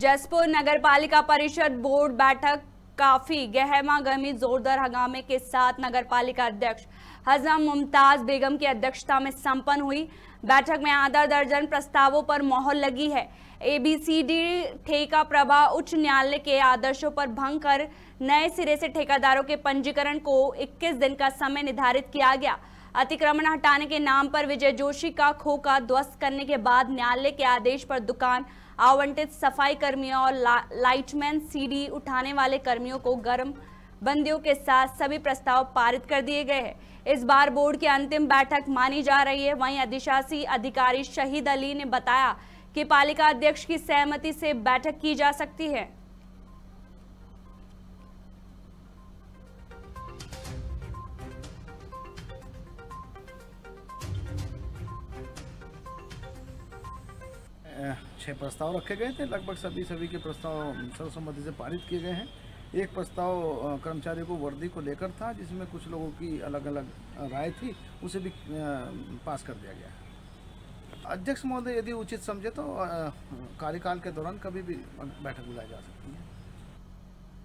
जसपुर नगर पालिका परिषद बोर्ड बैठक काफी गहमा गहमी जोरदार हंगामे के साथ नगर पालिका अध्यक्ष हजम मुमताज बेगम की अध्यक्षता में संपन्न हुई बैठक में आधा दर्जन प्रस्तावों पर मोहर लगी है एबीसीडी ठेका प्रभाव उच्च न्यायालय के आदर्शों पर भंग कर नए सिरे से ठेकेदारों के पंजीकरण को 21 दिन का समय निर्धारित किया गया अतिक्रमण हटाने के नाम पर विजय जोशी का खोखा ध्वस्त करने के बाद न्यायालय के आदेश पर दुकान आवंटित सफाई कर्मियों और ला, लाइटमैन सीडी उठाने वाले कर्मियों को गर्म बंदियों के साथ सभी प्रस्ताव पारित कर दिए गए हैं इस बार बोर्ड की अंतिम बैठक मानी जा रही है वहीं अधिशासी अधिकारी शहीद अली ने बताया कि पालिका अध्यक्ष की सहमति से बैठक की जा सकती है छः प्रस्ताव रखे गए थे लगभग सभी सभी के प्रस्ताव सर्वसम्मति से पारित किए गए हैं एक प्रस्ताव कर्मचारियों को वर्दी को लेकर था जिसमें कुछ लोगों की अलग अलग राय थी उसे भी पास कर दिया गया अध्यक्ष महोदय यदि उचित समझे तो कार्यकाल के दौरान कभी भी बैठक बुलाई जा सकती है